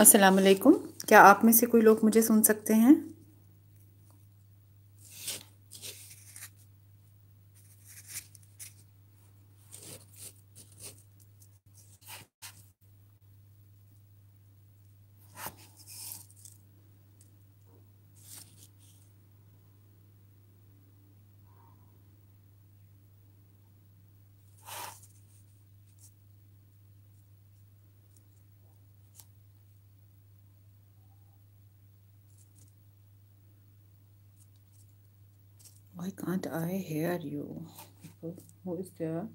असलकुम क्या आप में से कोई लोग मुझे सुन सकते हैं I hear you. People, who is there?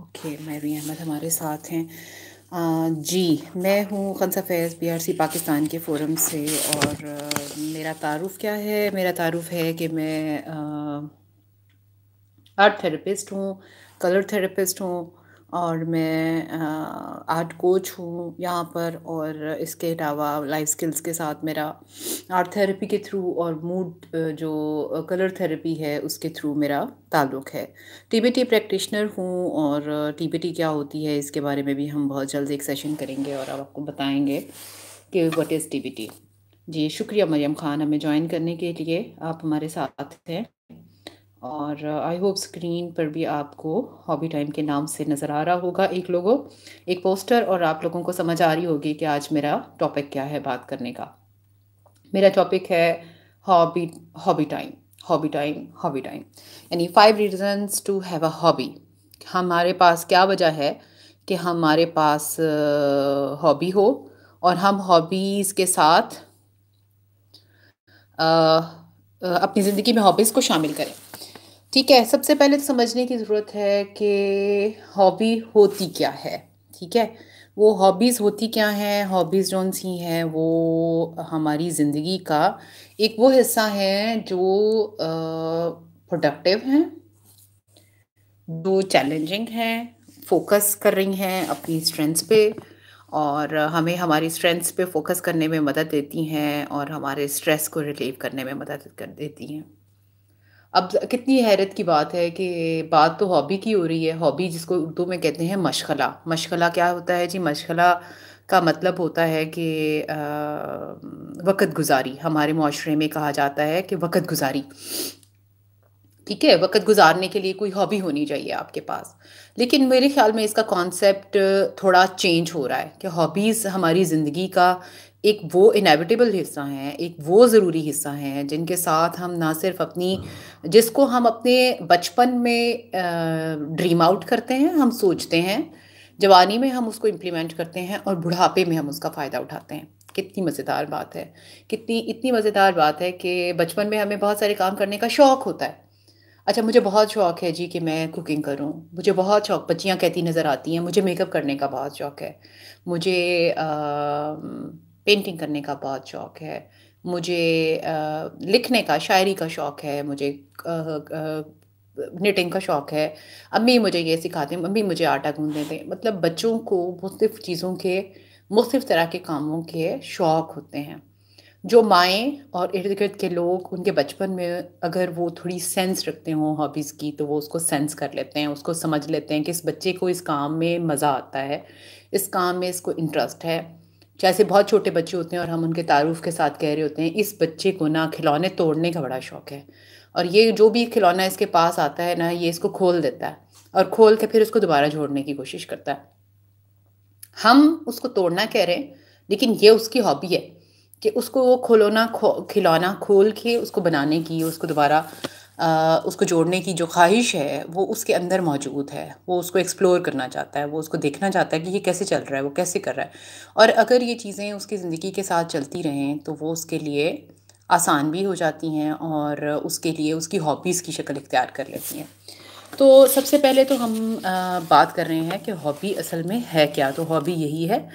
Okay Mary Ahmed हमारे साथ हैं uh, जी मैं हूँ Khansa Faiz B R C Pakistan के फोरम से और uh, मेरा तारुफ क्या है मेरा तारुफ है कि मैं आर्ट uh, थेरेपिस्ट हूँ कलर थेरेपिस्ट हूँ और मैं आर्ट कोच हूँ यहाँ पर और इसके अलावा लाइफ स्किल्स के साथ मेरा आर्ट थेरेपी के थ्रू और मूड जो कलर थेरेपी है उसके थ्रू मेरा ताल्लुक़ है टीबीटी प्रैक्टिशनर हूँ और टीबीटी क्या होती है इसके बारे में भी हम बहुत जल्द एक सेशन करेंगे और आपको बताएंगे कि वट इज़ टीबीटी जी शुक्रिया मरियम ख़ान हमें ज्वाइन करने के लिए आप हमारे साथ हैं और आई होप स्क्रीन पर भी आपको हॉबी टाइम के नाम से नज़र आ रहा होगा एक लोगों एक पोस्टर और आप लोगों को समझ आ रही होगी कि आज मेरा टॉपिक क्या है बात करने का मेरा टॉपिक है hobby hobby time hobby time hobby time यानी five reasons to have a hobby हमारे पास क्या वजह है कि हमारे पास हॉबी uh, हो और हम हॉबीज़ के साथ आ, uh, uh, अपनी ज़िंदगी में हॉबीज़ को शामिल करें ठीक है सबसे पहले तो समझने की ज़रूरत है कि हॉबी होती क्या है ठीक है वो हॉबीज़ होती क्या हैं हॉबीज़ जो सी हैं वो हमारी ज़िंदगी का एक वो हिस्सा है जो प्रोडक्टिव हैं जो चैलेंजिंग हैं फोकस कर रही हैं अपनी स्ट्रेंथ्स पे और हमें हमारी स्ट्रेंथ्स पे फोकस करने में मदद देती हैं और हमारे स्ट्रेस को रिलीव करने में मदद कर देती हैं अब कितनी हैरत की बात है कि बात तो हॉबी की हो रही है हॉबी जिसको उर्दू में कहते हैं मशगला मशगला क्या होता है जी मशगला का मतलब होता है कि वक़्त गुजारी हमारे माशरे में कहा जाता है कि वक़्त गुजारी ठीक है वक़्त गुजारने के लिए कोई हॉबी होनी चाहिए आपके पास लेकिन मेरे ख्याल में इसका कॉन्सेप्ट थोड़ा चेंज हो रहा है कि हॉबीज़ हमारी ज़िंदगी का एक वो इनएविटेबल हिस्सा हैं एक वो ज़रूरी हिस्सा हैं जिनके साथ हम ना सिर्फ अपनी जिसको हम अपने बचपन में ड्रीम आउट करते हैं हम सोचते हैं जवानी में हम उसको इम्प्लीमेंट करते हैं और बुढ़ापे में हम उसका फ़ायदा उठाते हैं कितनी मज़ेदार बात है कितनी इतनी मज़ेदार बात है कि बचपन में हमें बहुत सारे काम करने का शौक़ होता है अच्छा मुझे बहुत शौक़ है जी कि मैं कुकिंग करूं मुझे बहुत शौक़ बच्चियां कहती नज़र आती हैं मुझे मेकअप करने का बहुत शौक़ है मुझे आ, पेंटिंग करने का बहुत शौक़ है मुझे आ, लिखने का शायरी का शौक़ है मुझे निटिंग का शौक़ है अम्मी मुझे ये सिखाते हैं अम्मी मुझे आटा गूंदने दें मतलब बच्चों को मुख्तफ चीज़ों के मुख्तफ तरह के कामों के शौक़ होते हैं जो माएँ और इर्द गिर्द के लोग उनके बचपन में अगर वो थोड़ी सेंस रखते हों हॉबीज़ की तो वो उसको सेंस कर लेते हैं उसको समझ लेते हैं कि इस बच्चे को इस काम में मज़ा आता है इस काम में इसको इंटरेस्ट है जैसे बहुत छोटे बच्चे होते हैं और हम उनके तारुफ के साथ कह रहे होते हैं इस बच्चे को ना खिलौने तोड़ने का बड़ा शौक़ है और ये जो भी खिलौना इसके पास आता है ना ये इसको खोल देता है और खोल के फिर उसको दोबारा जोड़ने की कोशिश करता है हम उसको तोड़ना कह रहे हैं लेकिन ये उसकी हॉबी है कि उसको वो खिलौना खो खिलौना खोल के उसको बनाने की उसको दोबारा उसको जोड़ने की जो ख्वाहिश है वो उसके अंदर मौजूद है वो उसको एक्सप्लोर करना चाहता है वो उसको देखना चाहता है कि ये कैसे चल रहा है वो कैसे कर रहा है और अगर ये चीज़ें उसकी ज़िंदगी के साथ चलती रहें तो वो उसके लिए आसान भी हो जाती हैं और उसके लिए उसकी हॉबीज़ की शक्ल इख्तियार कर लेती हैं तो सबसे पहले तो हम बात कर रहे हैं कि हॉबी असल में है क्या तो हॉबी यही है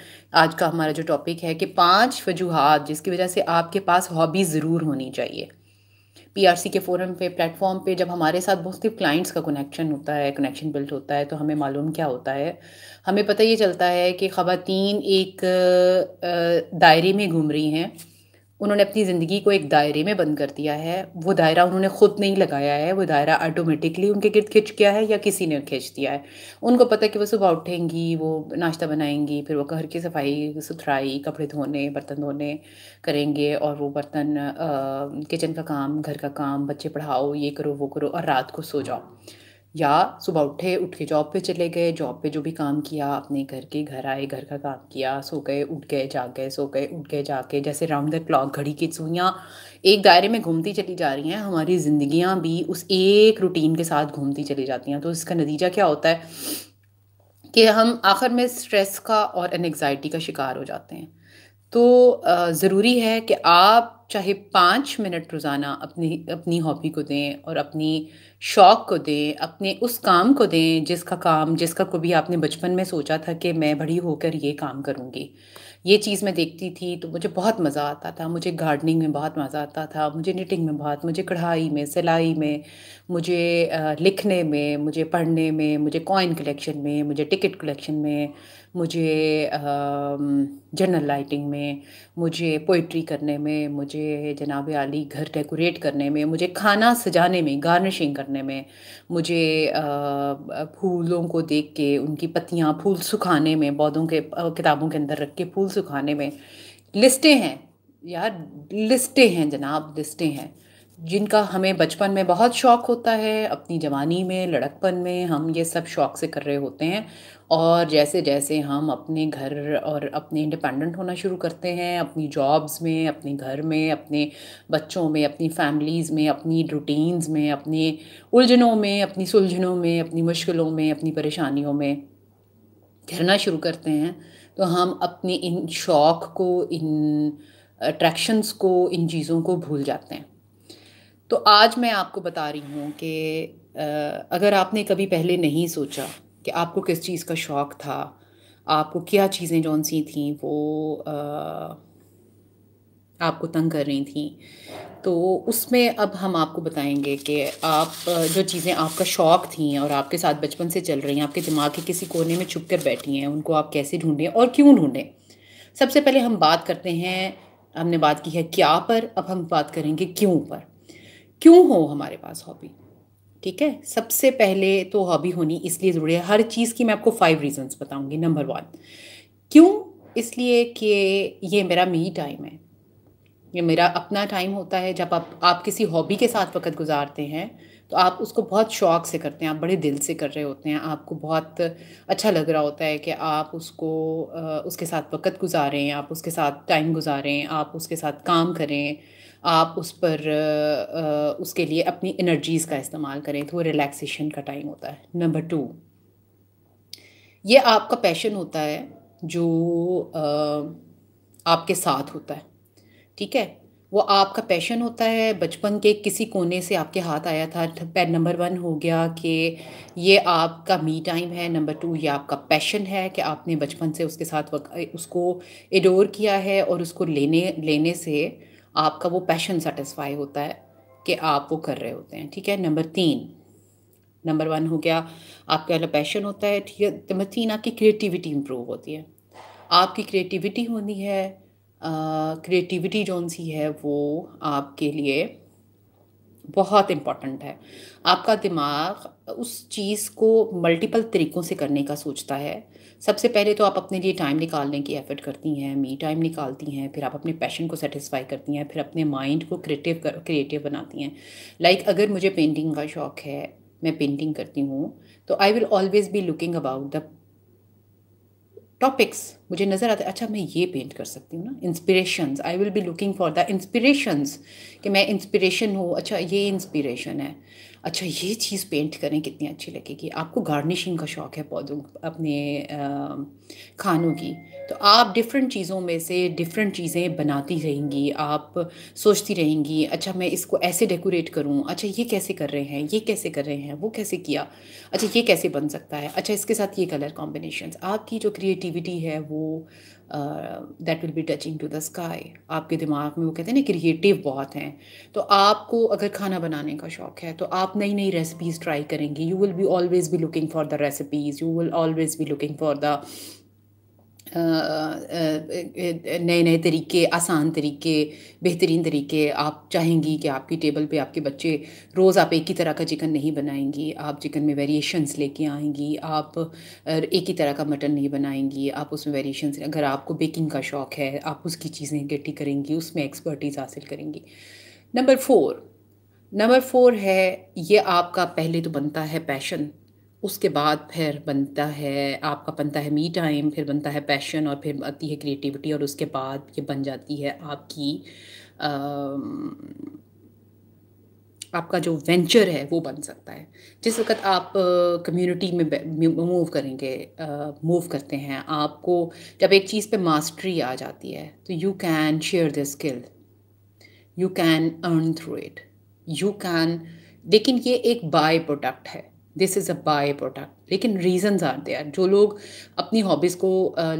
आज का हमारा जो टॉपिक है कि पांच वजूहत जिसकी वजह से आपके पास हॉबी ज़रूर होनी चाहिए पीआरसी के फोरम पे प्लेटफॉर्म पे जब हमारे साथ बहुत से क्लाइंट्स का कनेक्शन होता है कनेक्शन बिल्ड होता है तो हमें मालूम क्या होता है हमें पता ये चलता है कि ख़वातीन एक दायरे में घूम रही हैं उन्होंने अपनी ज़िंदगी को एक दायरे में बंद कर दिया है वो दायरा उन्होंने ख़ुद नहीं लगाया है वो दायरा ऑटोमेटिकली उनके गिरद खिंच गया है या किसी ने खींच दिया है उनको पता है कि वो सुबह उठेंगी वो नाश्ता बनाएंगी फिर वो घर की सफाई सुथराई कपड़े धोने बर्तन धोने करेंगे और वो बर्तन किचन का काम घर का काम बच्चे पढ़ाओ ये करो वो करो और रात को सो जाओ या सुबह उठे उठ के जॉब पे चले गए जॉब पे जो भी काम किया अपने घर के घर आए घर का काम किया सो गए उठ गए जाग गए सो गए उठ गए जाके जैसे राउंड द क्लॉक घड़ी की सुइयाँ एक दायरे में घूमती चली जा रही हैं हमारी ज़िंदगियाँ भी उस एक रूटीन के साथ घूमती चली जाती हैं तो इसका नतीजा क्या होता है कि हम आखिर में स्ट्रेस का और एनग्जाइटी का शिकार हो जाते हैं तो ज़रूरी है कि आप चाहे पाँच मिनट रोज़ाना अपनी अपनी हॉबी को दें और अपनी शौक़ को दें अपने उस काम को दें जिसका काम जिसका कभी आपने बचपन में सोचा था कि मैं बड़ी होकर ये काम करूँगी ये चीज़ मैं देखती थी तो मुझे बहुत मज़ा आता था मुझे गार्डनिंग में बहुत मज़ा आता था मुझे निटिंग में बहुत मुझे कढ़ाई में सिलाई में मुझे लिखने में मुझे पढ़ने में मुझे कॉइन कलेक्शन में मुझे टिकट कलेक्शन में मुझे जनरल लाइटिंग में मुझे पोइट्री करने में मुझे जनाब आली घर डेकोरेट करने में मुझे खाना सजाने में गार्निशिंग करने में मुझे फूलों को देख के उनकी पत्तियाँ फूल सुखाने में पौधों के किताबों के अंदर रख के फूल धूल सुखाने में लिस्टें हैं यार लिस्टें हैं जनाब लिस्टें हैं जिनका हमें बचपन में बहुत शौक़ होता है अपनी जवानी में लड़कपन में हम ये सब शौक़ से कर रहे होते हैं और जैसे जैसे हम अपने घर और अपने इंडिपेंडेंट होना शुरू करते हैं अपनी जॉब्स में अपने घर में अपने बच्चों में अपनी फैमिलीज़ में अपनी रूटीन्स में अपनी उलझनों में अपनी सुलझनों में अपनी मुश्किलों में अपनी परेशानियों में घिरना शुरू करते हैं तो हम अपने इन शौक़ को इन अट्रैक्शंस को इन चीज़ों को भूल जाते हैं तो आज मैं आपको बता रही हूँ कि अगर आपने कभी पहले नहीं सोचा कि आपको किस चीज़ का शौक़ था आपको क्या चीज़ें जौन सी थी वो आ, आपको तंग कर रही थी तो उसमें अब हम आपको बताएंगे कि आप जो चीज़ें आपका शौक़ थी और आपके साथ बचपन से चल रही हैं आपके दिमाग के किसी कोने में छुप कर बैठी हैं उनको आप कैसे ढूंढें और क्यों ढूंढें सबसे पहले हम बात करते हैं हमने बात की है क्या पर अब हम बात करेंगे क्यों पर क्यों हो हमारे पास हॉबी ठीक है सबसे पहले तो हॉबी होनी इसलिए ज़रूरी है हर चीज़ की मैं आपको फाइव रीज़न्स बताऊँगी नंबर वन क्यों इसलिए कि ये मेरा मी टाइम है ये मेरा अपना टाइम होता है जब आप आप किसी हॉबी के साथ वक्त गुजारते हैं तो आप उसको बहुत शौक से करते हैं आप बड़े दिल से कर रहे होते हैं आपको बहुत अच्छा लग रहा होता है कि आप उसको उसके साथ वक्त गुजारें आप उसके साथ टाइम गुजारें आप उसके साथ काम करें आप उस पर उसके लिए अपनी एनर्जीज़ का इस्तेमाल करें तो वो रिलैक्सेशन का टाइम होता है नंबर टू ये आपका पैशन होता है जो आपके साथ होता है ठीक है वो आपका पैशन होता है बचपन के किसी कोने से आपके हाथ आया था नंबर वन हो गया कि ये आपका मी टाइम है नंबर टू ये आपका पैशन है कि आपने बचपन से उसके साथ उसको एडोर किया है और उसको लेने लेने से आपका वो पैशन सेटिस्फाई होता है कि आप वो कर रहे होते हैं ठीक है नंबर तीन नंबर वन हो गया आपके वाला पैशन होता है ठीक है नंबर तीन आपकी क्रिएटिविटी इम्प्रूव होती है आपकी क्रिएटिविटी होनी है क्रिएटिविटी जोन सी है वो आपके लिए बहुत इम्पॉर्टेंट है आपका दिमाग उस चीज़ को मल्टीपल तरीक़ों से करने का सोचता है सबसे पहले तो आप अपने लिए टाइम निकालने की एफर्ट करती हैं मी टाइम निकालती हैं फिर आप अपने पैशन को सेटिस्फाई करती हैं फिर अपने माइंड को क्रिएटिव कर क्रिएटिव बनाती हैं लाइक like, अगर मुझे पेंटिंग का शौक़ है मैं पेंटिंग करती हूँ तो I will always be looking about the topics मुझे नज़र आता है अच्छा मैं ये पेंट कर सकती हूँ ना inspiration I will be looking for the inspirations कि मैं इंस्पिरेशन हूँ अच्छा ये इंस्पिरेशन है अच्छा ये चीज़ पेंट करें कितनी अच्छी लगेगी आपको गार्निशिंग का शौक़ है पौधों अपने खानों की तो आप डिफरेंट चीज़ों में से डिफरेंट चीज़ें बनाती रहेंगी आप सोचती रहेंगी अच्छा मैं इसको ऐसे डेकोरेट करूँ अच्छा ये कैसे कर रहे हैं ये कैसे कर रहे हैं वो कैसे किया अच्छा ये कैसे बन सकता है अच्छा इसके साथ ये कलर कॉम्बिनेशन आपकी जो क्रिएटिविटी है वो that that will be touching to the sky आपके दिमाग में वो कहते हैं ना क्रिएटिव बहुत हैं तो आपको अगर खाना बनाने का शौक़ है तो आप नई नई रेसिपीज़ ट्राई करेंगी you will be always be looking for the recipes you will always be looking for the नए नए तरीके आसान तरीके बेहतरीन तरीके आप चाहेंगी कि आपकी टेबल पे आपके बच्चे रोज़ आप एक ही तरह का चिकन नहीं बनाएंगी आप चिकन में वेरिएशंस लेके आएंगी आप एक ही तरह का मटन नहीं बनाएंगी आप उसमें वेरिएशंस अगर आपको बेकिंग का शौक़ है आप उसकी चीज़ें इकट्ठी करेंगी उसमें एक्सपर्टीज़ हासिल करेंगी नंबर फोर नंबर फोर है ये आपका पहले तो बनता है पैशन उसके बाद फिर बनता है आपका बनता है मी टाइम फिर बनता है पैशन और फिर आती है क्रिएटिविटी और उसके बाद ये बन जाती है आपकी आ, आपका जो वेंचर है वो बन सकता है जिस वक्त आप कम्युनिटी में मूव करेंगे मूव करते हैं आपको जब एक चीज़ पे मास्टरी आ जाती है तो you can share the skill you can earn through it you can लेकिन ये एक बाय प्रोडक्ट है this is a by product लेकिन रीज़नज आर देयर जो लोग अपनी हॉबीज़ को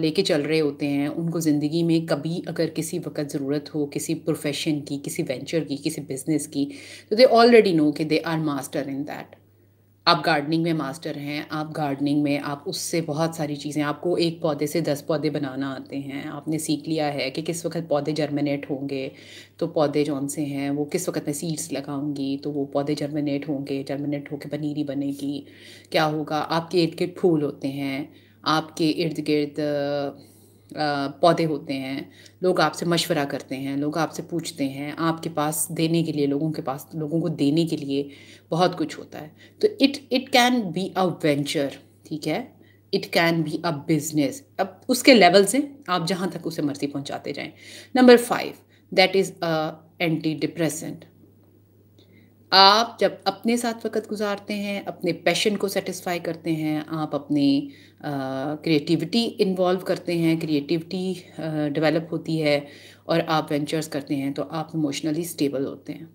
लेके चल रहे होते हैं उनको ज़िंदगी में कभी अगर किसी वक्त ज़रूरत हो किसी प्रोफेशन की किसी वेंचर की किसी बिजनेस की तो दे ऑलरेडी नो कि they are master in that आप गार्डनिंग में मास्टर हैं आप गार्डनिंग में आप उससे बहुत सारी चीज़ें आपको एक पौधे से दस पौधे बनाना आते हैं आपने सीख लिया है कि किस वक्त पौधे जर्मिनेट होंगे तो पौधे जौन से हैं वो किस वक्त मैं सीड्स लगाऊंगी तो वो पौधे जर्मिनेट होंगे जर्मिनेट होकर पनीरी बनेगी क्या होगा आपके इर्द गिर्द फूल होते हैं आपके इर्द गिर्द पौधे होते हैं लोग आपसे मशवरा करते हैं लोग आपसे पूछते हैं आपके पास देने के लिए लोगों के पास लोगों को देने के लिए बहुत कुछ होता है तो it it can be a venture ठीक है it can be a business अब उसके लेवल से आप जहाँ तक उसे मर्जी पहुँचाते जाएँ number five that is a antidepressant आप जब अपने साथ वक्त गुजारते हैं अपने पैशन को सेटिस्फाई करते हैं आप अपनी क्रिएटिविटी इन्वॉल्व करते हैं क्रिएटिविटी डेवलप होती है और आप वेंचर्स करते हैं तो आप इमोशनली स्टेबल होते हैं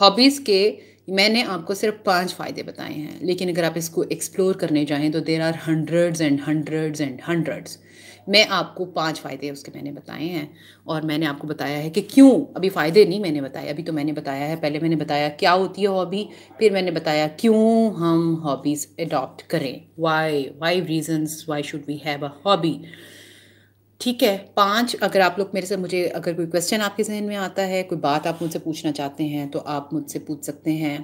हॉबीज़ के मैंने आपको सिर्फ पांच फ़ायदे बताए हैं लेकिन अगर आप इसको एक्सप्लोर करने जाएं तो there are hundreds and hundreds and hundreds मैं आपको पांच फ़ायदे उसके मैंने बताए हैं और मैंने आपको बताया है कि क्यों अभी फ़ायदे नहीं मैंने बताए अभी तो मैंने बताया है पहले मैंने बताया क्या होती है हॉबी फिर मैंने बताया क्यों हम हॉबीज़ अडॉप्ट करें why why reasons why should we have a hobby ठीक है पांच अगर आप लोग मेरे से मुझे अगर कोई क्वेश्चन आपके जहन में आता है कोई बात आप मुझसे पूछना चाहते हैं तो आप मुझसे पूछ सकते हैं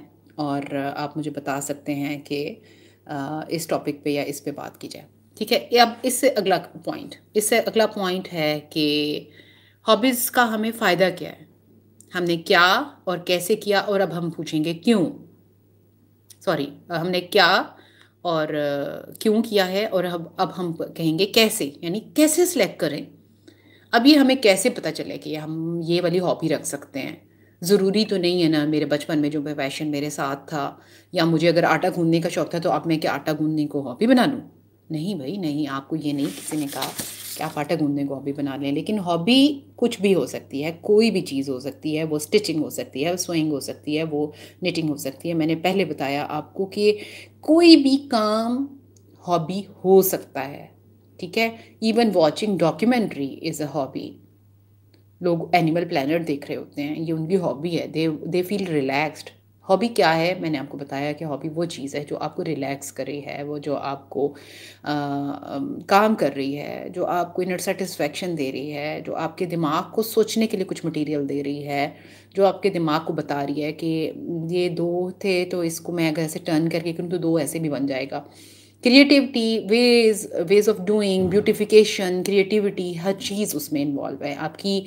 और आप मुझे बता सकते हैं कि इस टॉपिक पे या इस पे बात की जाए ठीक है अब इससे अगला पॉइंट इससे अगला पॉइंट है कि हॉबीज़ का हमें फ़ायदा क्या है हमने क्या और कैसे किया और अब हम पूछेंगे क्यों सॉरी हमने क्या और क्यों किया है और अब अब हम कहेंगे कैसे यानी कैसे सिलेक्ट करें अब ये हमें कैसे पता चले कि हम ये वाली हॉबी रख सकते हैं ज़रूरी तो नहीं है ना मेरे बचपन में जो पैशन मेरे साथ था या मुझे अगर आटा गूंदने का शौक़ था तो अब मैं क्या आटा गूंदने को हॉबी बना लूँ नहीं भाई नहीं आपको ये नहीं किसी ने कहा कि आप आटा गूंदने को हॉबी बना लें लेकिन हॉबी कुछ भी हो सकती है कोई भी चीज़ हो सकती है वो स्टिचिंग हो सकती है स्वइंग हो सकती है वो निटिंग हो सकती है मैंने पहले बताया आपको कि कोई भी काम हॉबी हो सकता है ठीक है even watching documentary is a hobby लोग एनिमल प्लानट देख रहे होते हैं ये उनकी हॉबी है they they feel relaxed hobby क्या है मैंने आपको बताया कि हॉबी वो चीज़ है जो आपको रिलैक्स कर रही है वो जो आपको आ, काम कर रही है जो आपको इनर सेटिस्फेक्शन दे रही है जो आपके दिमाग को सोचने के लिए कुछ मटेरियल दे रही है जो आपके दिमाग को बता रही है कि ये दो थे तो इसको मैं अगर ऐसे टर्न करके करूँ तो दो ऐसे भी बन जाएगा creativity ways ways of doing beautification creativity हर चीज़ उसमें इन्वॉल्व है आपकी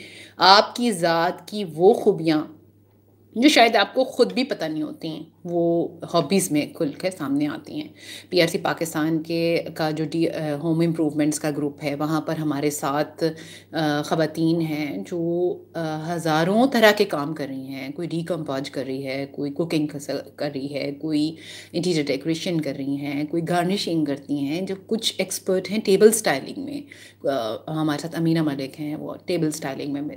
आपकी ज़ात की वो खूबियाँ जो शायद आपको ख़ुद भी पता नहीं होती हैं वो हॉबीज़ में खुल के सामने आती हैं पीआरसी पाकिस्तान के का जो डी होम इम्प्रूवमेंट्स का ग्रुप है वहाँ पर हमारे साथ ख़वान हैं जो हज़ारों तरह के काम कर रही हैं कोई रिकम्पॉज कर रही है कोई कुकिंग कर रही है कोई इंटीरियर डेकोरेशन कर रही हैं कोई गार्निशिंग करती हैं जो कुछ एक्सपर्ट हैं टेबल स्टाइलिंग में हमारे साथ अमीना मलिक हैं वो टेबल स्टाइलिंग में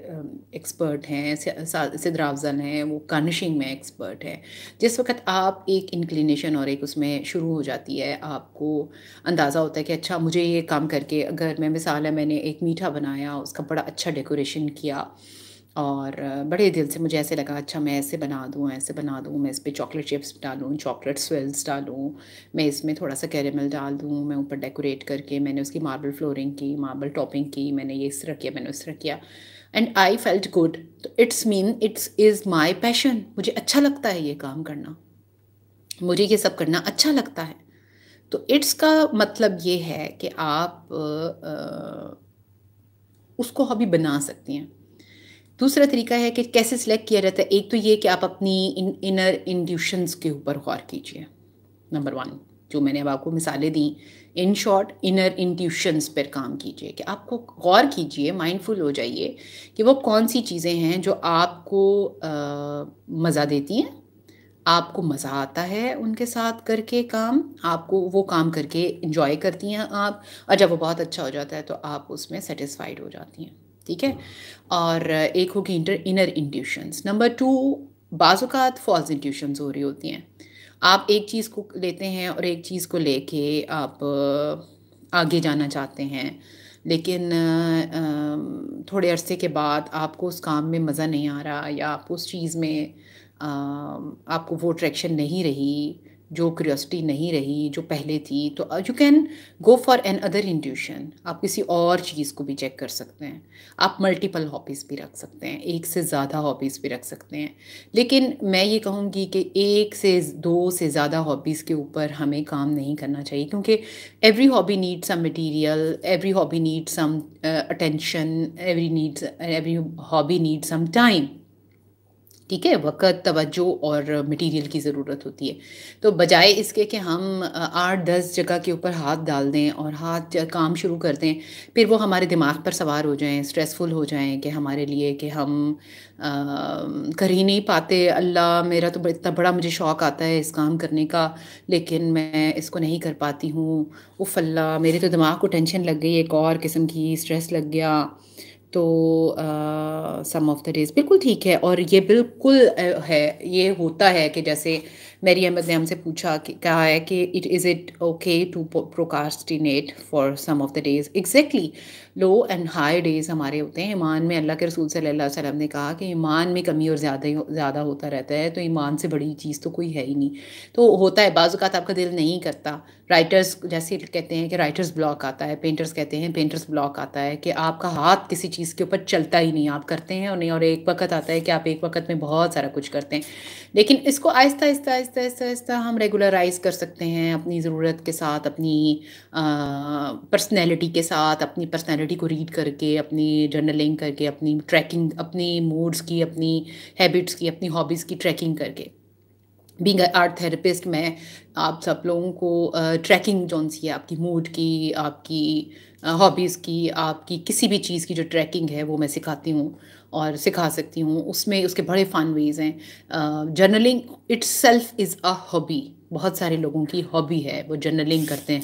एक्सपर्ट हैं सिद्राफजन हैं वो गार्निशिंग में एक्सपर्ट है जिस वक्त आप एक इंक्लिनेशन और एक उसमें शुरू हो जाती है आपको अंदाज़ा होता है कि अच्छा मुझे ये काम करके अगर मैं मिसाल है मैंने एक मीठा बनाया उसका बड़ा अच्छा डेकोरेशन किया और बड़े दिल से मुझे ऐसे लगा अच्छा मैं ऐसे बना दूँ ऐसे बना दूँ मैं इस पर चॉकलेट चिप्स डालूँ चॉकलेट स्वेल्स डालूँ मैं इसमें थोड़ा सा कैरेमल डाल दूँ मैं ऊपर डेकोरेट करके मैंने उसकी मार्बल फ्लोरिंग की मार्बल टॉपिंग की मैंने ये इस तरह किया मैंने उस तरह किया एंड आई फेल्ट गुड तो it's mean it's is my passion मुझे अच्छा लगता है ये काम करना मुझे ये सब करना अच्छा लगता है तो इट्स का मतलब ये है कि आप आ, उसको हॉबी बना सकती हैं दूसरा तरीका है कि कैसे सिलेक्ट किया जाता है एक तो ये कि आप अपनी इन, इनर इंड्यूशंस के ऊपर गौर कीजिए नंबर वन जो मैंने अब आपको मिसालें दी इन शॉर्ट इनर इंट्यूशंस पर काम कीजिए कि आपको गौर कीजिए माइंडफुल हो जाइए कि वो कौन सी चीज़ें हैं जो आपको मज़ा देती हैं आपको मज़ा आता है उनके साथ करके काम आपको वो काम करके इंजॉय करती हैं आप और जब वो बहुत अच्छा हो जाता है तो आप उसमें सेटिस्फाइड हो जाती हैं ठीक है और एक होगी inter inner intuitions number two बाज़ात फॉल्स इंट्यूशंस हो रही होती हैं आप एक चीज़ को लेते हैं और एक चीज़ को लेके आप आगे जाना चाहते हैं लेकिन थोड़े अरसे के बाद आपको उस काम में मज़ा नहीं आ रहा या आप उस चीज़ में आपको वो ट्रैक्शन नहीं रही जो क्यूरियोसिटी नहीं रही जो पहले थी तो you can go for another intuition आप किसी और चीज़ को भी चेक कर सकते हैं आप मल्टीपल हॉबीज़ भी रख सकते हैं एक से ज़्यादा हॉबीज़ भी रख सकते हैं लेकिन मैं ये कहूँगी कि एक से दो से ज़्यादा हॉबीज़ के ऊपर हमें काम नहीं करना चाहिए क्योंकि every hobby need some material every hobby need some attention every needs every hobby need some time ठीक है वक़्त तवज्जो और मटेरियल की ज़रूरत होती है तो बजाय इसके कि हम आठ दस जगह के ऊपर हाथ डाल दें और हाथ काम शुरू कर दें फिर वो हमारे दिमाग पर सवार हो जाएं स्ट्रेसफुल हो जाएं कि हमारे लिए कि हम कर ही नहीं पाते अल्लाह मेरा तो इतना बड़ा मुझे शौक़ आता है इस काम करने का लेकिन मैं इसको नहीं कर पाती हूँ उफ अल्लाह मेरे तो दिमाग को टेंशन लग गई एक और किस्म की स्ट्रेस लग गया तो सम ऑफ द डेज बिल्कुल ठीक है और ये बिल्कुल है ये होता है कि जैसे मेरी अहमद ने हमसे पूछा कि कहा है कि it is it okay to procrastinate for some of the days exactly low and high days हमारे होते हैं ईमान में अल्लाह के रसूल सल्ला अलैहि ने कहा कि ईमान में कमी और ज़्यादा ज़्यादा होता रहता है तो ईमान से बड़ी चीज़ तो कोई है ही नहीं तो होता है बाज़ात आपका दिल नहीं करता राइटर्स जैसे कहते हैं कि राइटर्स ब्लॉक आता है पेंटर्स कहते हैं पेंटर्स ब्लॉक आता है कि आपका हाथ किसी चीज़ के ऊपर चलता ही नहीं आप करते हैं और नहीं और एक वक्त आता है कि आप एक वक्त में बहुत सारा कुछ करते हैं लेकिन इसको आहिस्ता आहिस्ता आहिस्ता आहिस्ता आहिस्ता हम रेगुलराइज कर सकते हैं अपनी ज़रूरत के साथ अपनी पर्सनैलिटी के साथ अपनी पर्सनैलिटी पर्सनालिटी को रीड करके अपनी जर्नलिंग करके अपनी ट्रैकिंग अपनी मूड्स की अपनी हैबिट्स की अपनी हॉबीज़ की ट्रैकिंग करके बींग आर्ट थेरेपिस्ट मैं आप सब लोगों को ट्रैकिंग uh, जौन सी है आपकी मूड की आपकी हॉबीज़ uh, की आपकी किसी भी चीज़ की जो ट्रैकिंग है वो मैं सिखाती हूँ और सिखा सकती हूँ उसमें उसके बड़े फन वेज हैं journaling itself is a hobby बहुत सारे लोगों की हॉबी है वो जर्नलिंग करते हैं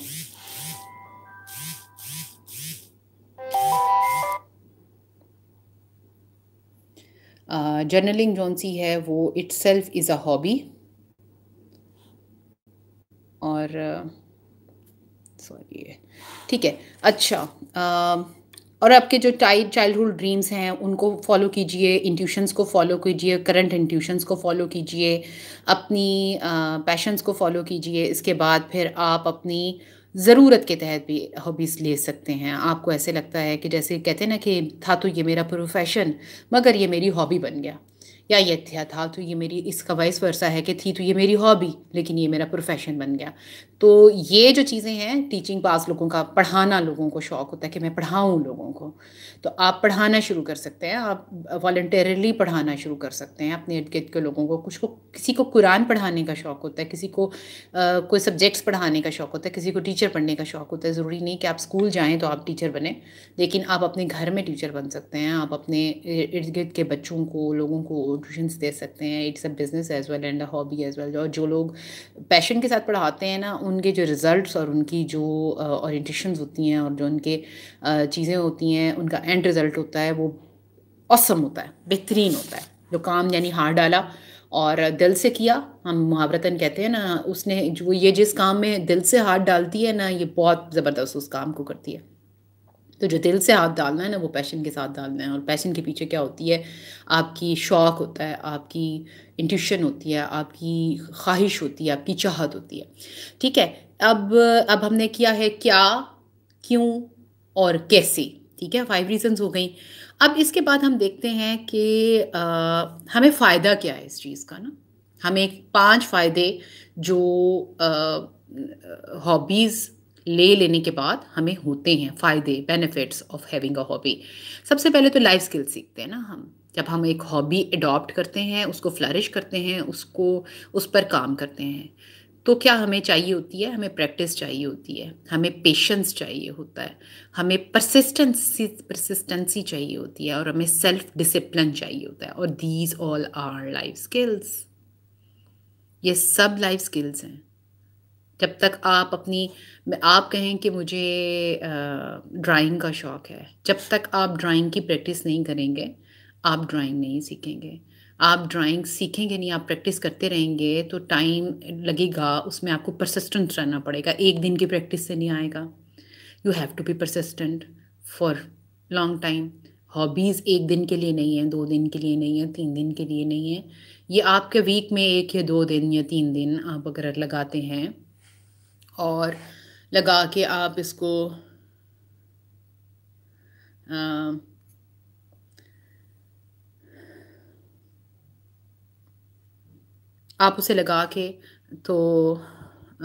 जर्नलिंग जो सी है वो itself is a hobby और सॉरी ठीक है अच्छा आ, और आपके जो टाइड चाइल्डहुड ड्रीम्स हैं उनको फॉलो कीजिए इंट्यूशंस को फॉलो कीजिए करंट इंट्यूशंस को फॉलो कीजिए अपनी पैशंस को फॉलो कीजिए इसके बाद फिर आप अपनी ज़रूरत के तहत भी हॉबीज़ ले सकते हैं आपको ऐसे लगता है कि जैसे कहते हैं ना कि था तो ये मेरा प्रोफेशन मगर ये मेरी हॉबी बन गया या ये था था तो ये मेरी इसका वाइस वर्षा है कि थी तो ये मेरी हॉबी लेकिन ये मेरा प्रोफेशन बन गया तो ये जो चीज़ें हैं टीचिंग पास लोगों का पढ़ाना लोगों को शौक़ होता है कि मैं पढ़ाऊँ लोगों को तो आप पढ़ाना शुरू कर सकते हैं आप वॉल्टरली पढ़ाना शुरू कर सकते हैं अपने इर्द गिर्द के लोगों को कुछ को किसी को कुरान पढ़ाने का शौक़ होता है किसी को आ, कोई सब्जेक्ट्स पढ़ाने का शौक़ होता है किसी को टीचर पढ़ने का शौक़ होता है ज़रूरी नहीं कि आप स्कूल जाएँ तो आप टीचर बने लेकिन आप अपने घर में टीचर बन सकते हैं आप अपने इर्द गिर्द के बच्चों को लोगों को ट्यूशन्स दे सकते हैं it's a business as well and a hobby as well और जो लोग पैशन के साथ पढ़ाते हैं ना उनके जो रिज़ल्ट और उनकी जो uh, होती हैं और जो उनके चीज़ें होती हैं उनका एंड रिज़ल्ट होता है वो असम होता है बेहतरीन होता है जो काम यानी हार डाला और दिल से किया हम मुहावरतन कहते हैं ना उसने जो ये जिस काम में दिल से हाथ डालती है ना ये बहुत ज़बरदस्त उस काम को करती है तो जो दिल से आप डालना है ना वो पैशन के साथ डालना है और पैशन के पीछे क्या होती है आपकी शौक़ होता है आपकी इंट्यूशन होती है आपकी ख्वाहिश होती है आपकी चाहत होती है ठीक है अब अब हमने किया है क्या क्यों और कैसे ठीक है फाइव रीजंस हो गई अब इसके बाद हम देखते हैं कि आ, हमें फ़ायदा क्या है इस चीज़ का ना हमें पांच फ़ायदे जो हॉबीज़ ले लेने के बाद हमें होते हैं फ़ायदे benefits of having a hobby सबसे पहले तो लाइफ स्किल सीखते हैं ना हम जब हम एक हॉबी एडॉप्ट करते हैं उसको फ्लरिश करते हैं उसको उस पर काम करते हैं तो क्या हमें चाहिए होती है हमें प्रैक्टिस चाहिए होती है हमें पेशेंस चाहिए होता है हमें परसिस्टेंसी परसिस्टेंसी चाहिए होती है और हमें सेल्फ डिसिप्लिन चाहिए होता है और these all are life skills ये सब लाइफ स्किल्स हैं जब तक आप अपनी आप कहें कि मुझे ड्राइंग का शौक़ है जब तक आप ड्राइंग की प्रैक्टिस नहीं करेंगे आप ड्राइंग नहीं सीखेंगे आप ड्राइंग सीखेंगे नहीं आप प्रैक्टिस करते रहेंगे तो टाइम लगेगा उसमें आपको परसिस्टेंट रहना पड़ेगा एक दिन की प्रैक्टिस से नहीं आएगा you have to be persistent for long time hobbies एक दिन के लिए नहीं है दो दिन के लिए नहीं है तीन दिन के लिए नहीं है ये आपके वीक में एक या दो दिन या तीन दिन आप अगर लगाते हैं और लगा के आप इसको आ, आप उसे लगा के तो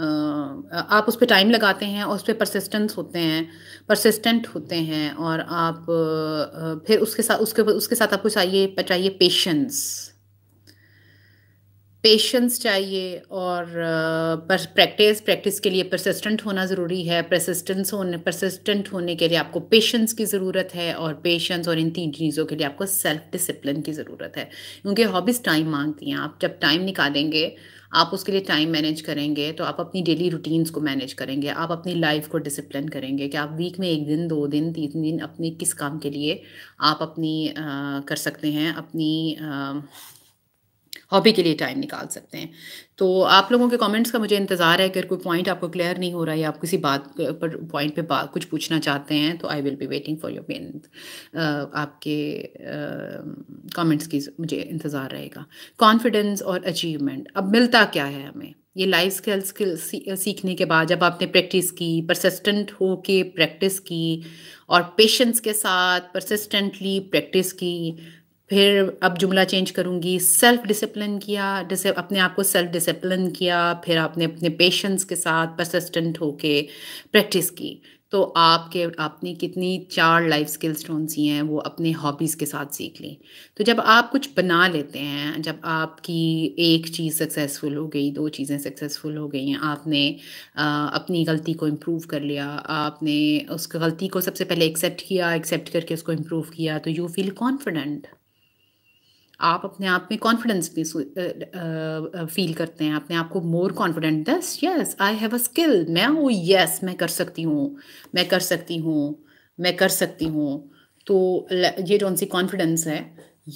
आप उस पर टाइम लगाते हैं और उस पर परसिस्टेंस होते हैं परसिस्टेंट होते हैं और आप फिर उसके साथ उसके उसके साथ आपको चाहिए चाहिए पेशेंस पेशेंस चाहिए और प्रैक्टिस प्रैक्टिस के लिए परसिस्टेंट होना ज़रूरी है परसिस्टेंस होने परसिस्टेंट होने के लिए आपको पेशेंस की ज़रूरत है और पेशेंस और इन तीन चीज़ों के लिए आपको सेल्फ डिसिप्लिन की ज़रूरत है क्योंकि हॉबीज़ टाइम मांगती हैं आप जब टाइम निकालेंगे आप उसके लिए टाइम मैनेज करेंगे तो आप अपनी डेली रूटीन्स को मैनेज करेंगे आप अपनी लाइफ को डिसिप्लिन करेंगे कि आप वीक में एक दिन दो दिन तीन दिन अपने किस काम के लिए आप अपनी आ, कर सकते हैं अपनी आ, हॉबी के लिए टाइम निकाल सकते हैं तो आप लोगों के कमेंट्स का मुझे इंतज़ार है अगर कोई पॉइंट आपको क्लियर नहीं हो रहा है या आप किसी बात पर पॉइंट पे बात कुछ पूछना चाहते हैं तो I will be waiting for your pen आपके कमेंट्स की मुझे इंतज़ार रहेगा कॉन्फिडेंस और अचीवमेंट अब मिलता क्या है हमें ये लाइफ स्किल स्किल सीखने के बाद जब आपने प्रैक्टिस की परसिस्टेंट हो के प्रैक्टिस की और पेशेंस के साथ परसिस्टेंटली प्रैक्टिस की फिर अब जुमला चेंज करूँगी सेल्फ डिसिप्लिन किया जैसे अपने आप को सेल्फ डिसिप्लिन किया फिर आपने अपने पेशेंस के साथ परसिस्टेंट होके प्रैक्टिस की तो आपके आपने कितनी चार लाइफ स्किल स्टोन सी हैं वो अपने हॉबीज़ के साथ सीख ली तो जब आप कुछ बना लेते हैं जब आपकी एक चीज़ सक्सेसफुल हो गई दो चीज़ें सक्सेसफुल हो गई हैं आपने आ, अपनी गलती को इम्प्रूव कर लिया आपने उस गलती को सबसे पहले एक्सेप्ट किया एक्सेप्ट करके उसको इम्प्रूव किया तो यू फील कॉन्फिडेंट आप अपने आप में कॉन्फिडेंस भी फील करते हैं अपने आप को मोर कॉन्फिडेंट दस yes I have a skill मैं हूँ यस मैं कर सकती हूँ मैं कर सकती हूँ मैं कर सकती हूँ तो ये कौन सी कॉन्फिडेंस है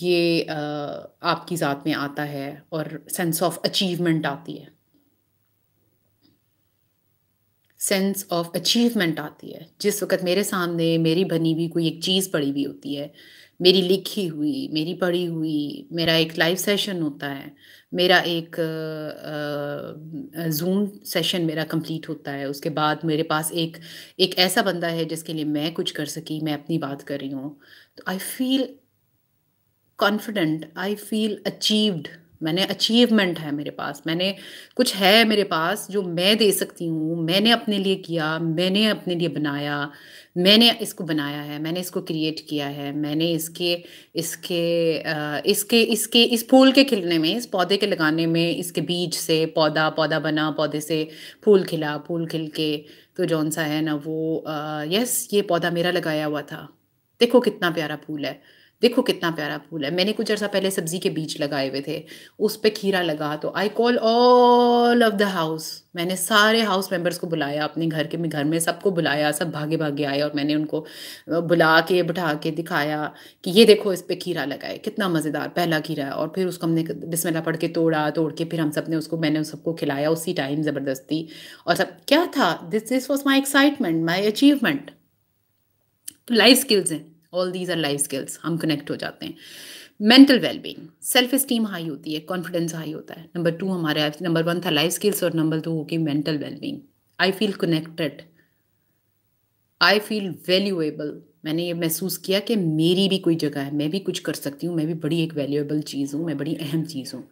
ये आपकी ज़ात में आता है और सेंस ऑफ अचीवमेंट आती है सेंस ऑफ अचीवमेंट आती है जिस वक्त मेरे सामने मेरी बनी हुई कोई एक चीज़ पड़ी हुई होती है मेरी लिखी हुई मेरी पढ़ी हुई मेरा एक लाइव सेशन होता है मेरा एक जूम सेशन मेरा कंप्लीट होता है उसके बाद मेरे पास एक एक ऐसा बंदा है जिसके लिए मैं कुछ कर सकी मैं अपनी बात कर रही हूँ तो I feel confident I feel achieved मैंने अचीवमेंट है मेरे पास मैंने कुछ है मेरे पास जो मैं दे सकती हूँ मैंने अपने लिए किया मैंने अपने लिए बनाया मैंने इसको बनाया है मैंने इसको क्रिएट किया है मैंने इसके इसके इसके इसके इस फूल के खिलने में इस पौधे के लगाने में इसके बीज से पौधा पौधा बना पौधे से फूल खिला फूल खिल के तो जौन सा है ना वो यस ये पौधा मेरा लगाया हुआ था देखो कितना प्यारा फूल है देखो कितना प्यारा फूल है मैंने कुछ अर्सा पहले सब्जी के बीज लगाए हुए थे उस पर खीरा लगा तो I call all of the house मैंने सारे हाउस मेंबर्स को बुलाया अपने घर के घर में सबको बुलाया सब भागे भागे आए और मैंने उनको बुला के बिठा के दिखाया कि ये देखो इस पर खीरा लगाए कितना मज़ेदार पहला खीरा है और फिर उसको हमने बिस्मिल्ला पढ़ के तोड़ा तोड़ के फिर हम सब ने उसको मैंने सबको खिलाया उसी टाइम ज़बरदस्ती और सब क्या था this this was my excitement my achievement life skills हैं all these are life skills हम कनेक्ट हो जाते हैं mental wellbeing self esteem high होती है कॉन्फिडेंस हाई होता है नंबर टू हमारे नंबर वन था लाइफ स्किल्स और नंबर टू होगी mental wellbeing I feel connected I feel valuable मैंने ये महसूस किया कि मेरी भी कोई जगह है मैं भी कुछ कर सकती हूँ मैं भी बड़ी एक वैल्यूएबल चीज़ हूँ मैं बड़ी अहम चीज़ हूँ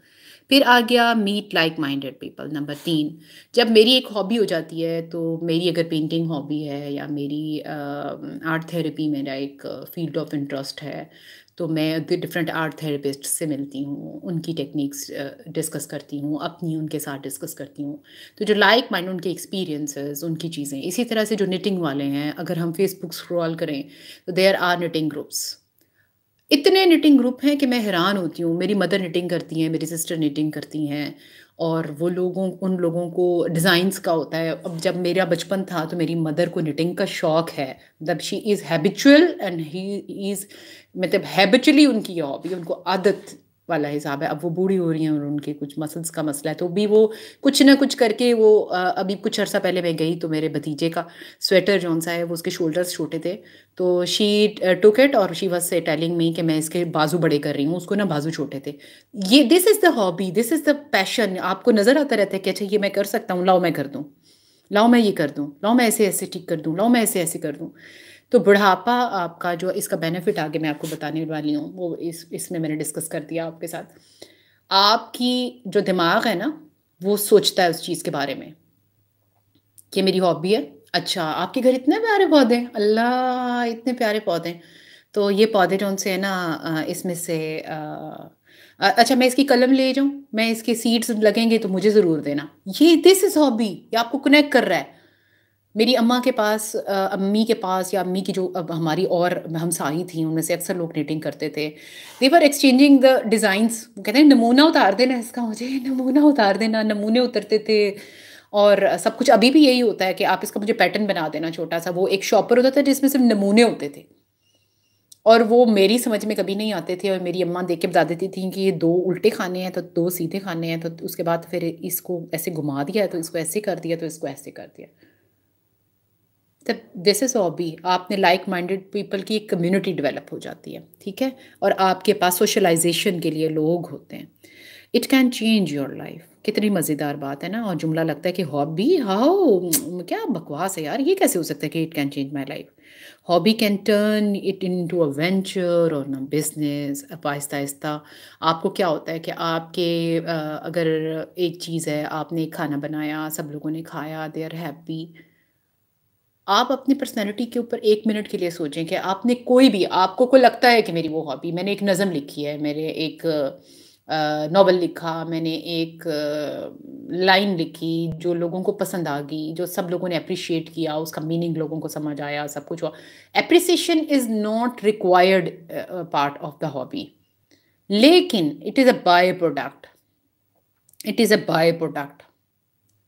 फिर आ गया meet like minded people number तीन जब मेरी एक हॉबी हो जाती है तो मेरी अगर पेंटिंग हॉबी है या मेरी आर्ट थेरेपी मेरा एक फील्ड ऑफ इंटरेस्ट है तो मैं डिफरेंट आर्ट थेरेपिस्ट से मिलती हूँ उनकी टेक्निक्स डिस्कस करती हूँ अपनी उनके साथ डिस्कस करती हूँ तो जो लाइक माइंड उनके एक्सपीरियंसेस उनकी चीज़ें इसी तरह से जो निटिंग वाले हैं अगर हम फेसबुक स्क्रॉल करें तो देयर आर निटिंग ग्रुप्स इतने निटिंग ग्रुप हैं कि मैं हैरान होती हूँ मेरी मदर निटिंग करती हैं मेरी सिस्टर निटिंग करती हैं और वो लोगों उन लोगों को डिज़ाइंस का होता है अब जब मेरा बचपन था तो मेरी मदर को निटिंग का शौक है मतलब she is habitual and he is मतलब हैबिचुअली उनकी हॉबी उनको आदत वाला हिसाब है अब वो बूढ़ी हो रही हैं और उनके कुछ मसल्स का मसला है तो भी वो कुछ ना कुछ करके वो अभी कुछ अर्सा पहले मैं गई तो मेरे भतीजे का स्वेटर जौन सा है वो उसके शोल्डर्स छोटे थे तो शी टुक इट और शी वॉज से टेलिंग मी कि मैं इसके बाजू बड़े कर रही हूँ उसको ना बाजू छोटे थे ये this is the hobby this is the passion आपको नज़र आता रहता है कि अच्छा ये मैं कर सकता हूँ लाओ मैं कर दूँ लाओ मैं ये कर दूँ लाओ मैं ऐसे ऐसे ठीक कर दूँ लाओ मैं ऐसे ऐसे कर दूँ तो बुढ़ापा आपका जो इसका बेनिफिट आगे मैं आपको बताने वाली हूँ वो इस इसमें मैंने डिस्कस कर दिया आपके साथ आपकी जो दिमाग है ना वो सोचता है उस चीज़ के बारे में कि मेरी हॉबी है अच्छा आपके घर इतने प्यारे पौधे हैं अल्लाह इतने प्यारे पौधे हैं तो ये पौधे जो उनसे है ना इसमें से आ, अच्छा मैं इसकी कलम ले जाऊँ मैं इसके सीड्स लगेंगे तो मुझे ज़रूर देना ये दिस इज़ हॉबी ये आपको कनेक्ट कर रहा है मेरी अम्मा के पास अम्मी के पास या अम्मी की जो अब हमारी और हमसाई थी उनमें से अक्सर लोग नेटिंग करते थे they were exchanging the designs कहते हैं नमूना उतार देना इसका मुझे नमूना उतार देना नमूने उतरते थे और सब कुछ अभी भी यही होता है कि आप इसका मुझे पैटर्न बना देना छोटा सा वो एक शॉपर होता था जिसमें सिर्फ नमूने होते थे और वो मेरी समझ में कभी नहीं आते थे और मेरी अम्मा देख के बता देती थी कि ये दो उल्टे खाने हैं तो दो सीधे खाने हैं तो उसके बाद फिर इसको ऐसे घुमा दिया तो इसको ऐसे कर दिया तो इसको ऐसे कर दिया दिस इज़ हॉबी आपने लाइक माइंडेड पीपल की एक कम्युनिटी डेवलप हो जाती है ठीक है और आपके पास सोशलाइजेशन के लिए लोग होते हैं it can change your life कितनी मज़ेदार बात है ना और जुमला लगता है कि हॉबी हाओ क्या बकवास है यार ये कैसे हो सकता है कि it can change my life hobby can turn it into a venture और ना बिजनेस अब आहिस्ता आहिस्ता आपको क्या होता है कि आपके अगर एक चीज़ है आपने खाना बनाया सब लोगों ने खाया दे आर हैप्पी आप अपनी पर्सनैलिटी के ऊपर एक मिनट के लिए सोचें कि आपने कोई भी आपको कोई लगता है कि मेरी वो हॉबी मैंने एक नज़म लिखी है मेरे एक नावल लिखा मैंने एक लाइन लिखी जो लोगों को पसंद आ गई जो सब लोगों ने अप्रिशिएट किया उसका मीनिंग लोगों को समझ आया सब कुछ हुआ appreciation is not required part of the hobby लेकिन it is a by product it is a by product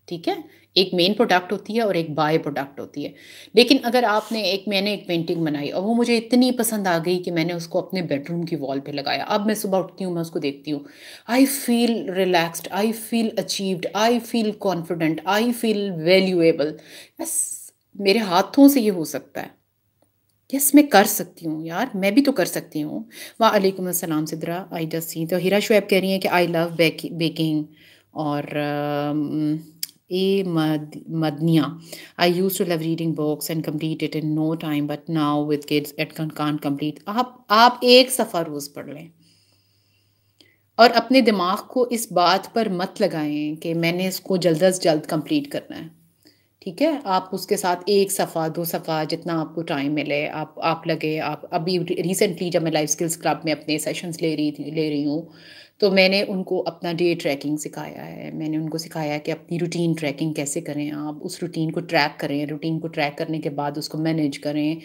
ठीक है एक मेन प्रोडक्ट होती है और एक बाय प्रोडक्ट होती है लेकिन अगर आपने एक मैंने एक पेंटिंग बनाई और वो मुझे इतनी पसंद आ गई कि मैंने उसको अपने बेडरूम की वॉल पे लगाया अब मैं सुबह उठती हूँ मैं उसको देखती हूँ I feel relaxed I feel achieved I feel confident I feel valuable बस मेरे हाथों से ये हो सकता है यस yes, मैं कर सकती हूँ यार मैं भी तो कर सकती हूँ वालेकुम असलम सिद्रा आई जस्ट सी तो हीरा शुएब कह रही हैं कि आई लव बेकिंग और uh, A. Madnia. I used to love reading books and complete it in no time, but now with kids, it can't complete. आप आप एक सफ़ा रोज़ पढ़ लें और अपने दिमाग को इस बात पर मत लगाएं कि मैंने इसको जल्द अज जल्द कंप्लीट करना है ठीक है आप उसके साथ एक सफ़ा दो सफ़ा जितना आपको टाइम मिले आप आप लगे आप अभी रिसेंटली जब मैं लाइफ स्किल्स क्लब में अपने सेशंस ले रही थी ले रही हूँ तो मैंने उनको अपना डे ट्रैकिंग सिखाया है मैंने उनको सिखाया है कि अपनी रूटीन ट्रैकिंग कैसे करें आप उस रूटीन को ट्रैक करें रूटीन को ट्रैक करने के बाद उसको मैनेज करें